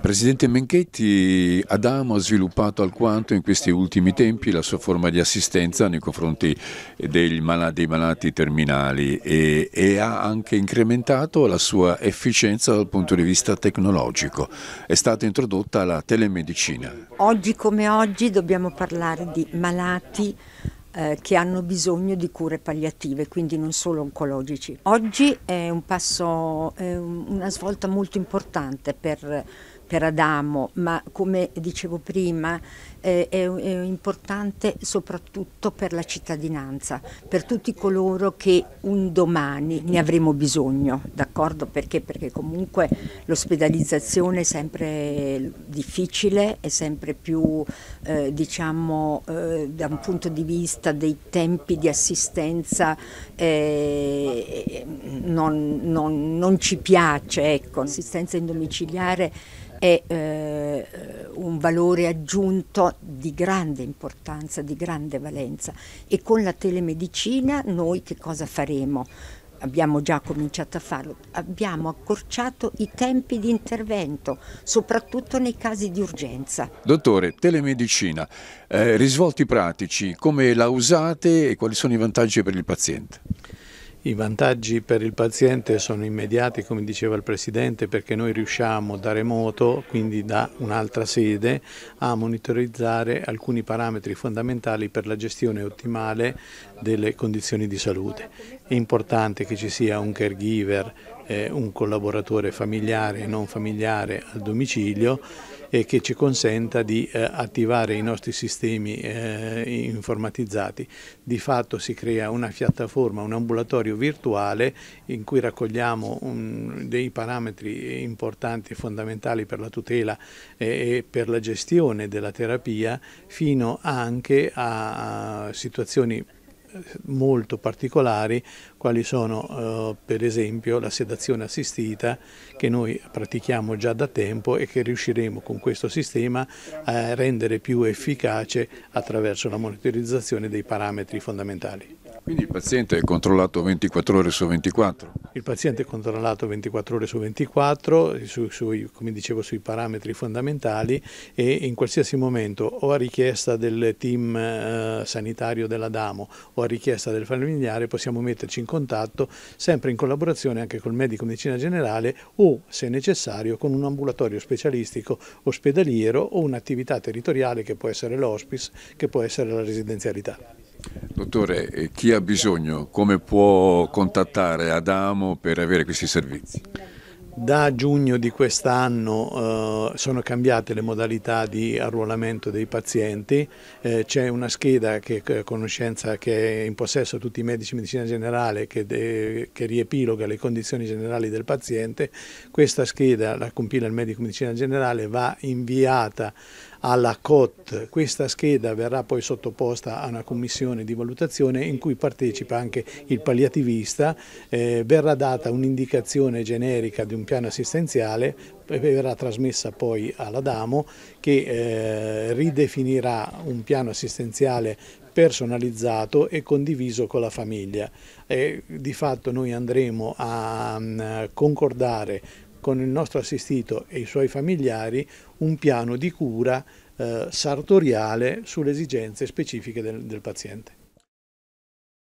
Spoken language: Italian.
Presidente Menchetti, Adamo ha sviluppato alquanto in questi ultimi tempi la sua forma di assistenza nei confronti dei malati terminali e, e, ha anche incrementato la sua efficienza dal punto di vista tecnologico. È stata introdotta la telemedicina. Oggi come oggi dobbiamo parlare di malati eh, che hanno bisogno di cure palliative, quindi non solo oncologici. Oggi è un passo, è una svolta molto importante per per Adamo, ma come dicevo prima eh, è, è, importante soprattutto per la cittadinanza, per tutti coloro che un domani ne avremo bisogno, d'accordo? Perché? Perché comunque l'ospedalizzazione è sempre difficile, è sempre più, eh, diciamo, eh, da un punto di vista dei tempi di assistenza eh, eh, non, non, non, ci piace, ecco, assistenza in domiciliare è eh, un valore aggiunto di grande importanza, di grande valenza e con la telemedicina noi che cosa faremo? abbiamo già cominciato a farlo, abbiamo accorciato i tempi di intervento, soprattutto nei casi di urgenza. Dottore, telemedicina, eh, risvolti pratici, come la usate e quali sono i vantaggi per il paziente? I vantaggi per il paziente sono immediati, come diceva il Presidente, perché noi riusciamo da remoto, quindi da un'altra sede, a monitorizzare alcuni parametri fondamentali per la gestione ottimale delle condizioni di salute. È importante che ci sia un caregiver eh, un collaboratore familiare e non familiare al domicilio e che ci consenta di eh, attivare i nostri sistemi eh, informatizzati. Di fatto si crea una piattaforma, un ambulatorio virtuale in cui raccogliamo un, dei parametri importanti e fondamentali per la tutela e per la gestione della terapia fino anche a situazioni molto particolari quali sono eh, per esempio la sedazione assistita che noi pratichiamo già da tempo e che riusciremo con questo sistema a rendere più efficace attraverso la monitorizzazione dei parametri fondamentali. Quindi il paziente è controllato 24 ore su 24? Il paziente è controllato 24 ore su 24, su, sui, come dicevo sui parametri fondamentali e in qualsiasi momento o a richiesta del team eh, sanitario della Damo o a richiesta del familiare possiamo metterci in contatto sempre in collaborazione anche col medico medicina generale o se necessario con un ambulatorio specialistico ospedaliero o un'attività territoriale che può essere l'hospice, che può essere la residenzialità. Dottore, eh, chi ha bisogno, come può contattare Adamo per avere questi servizi? Da giugno di quest'anno eh, sono cambiate le modalità di arruolamento dei pazienti, eh, c'è una scheda che, eh, che, che, è in possesso a tutti i medici di medicina generale che, de, che, riepiloga le condizioni generali del paziente, questa scheda la compila il medico di medicina generale, va inviata alla COT. Questa scheda verrà poi sottoposta a una commissione di valutazione in cui partecipa anche il palliativista, eh, verrà data un'indicazione generica di un piano assistenziale verrà trasmessa poi alla Damo che eh, ridefinirà un piano assistenziale personalizzato e condiviso con la famiglia. E di fatto noi andremo a mm, concordare con il nostro assistito e i suoi familiari un piano di cura eh, sartoriale sulle esigenze specifiche del, del paziente.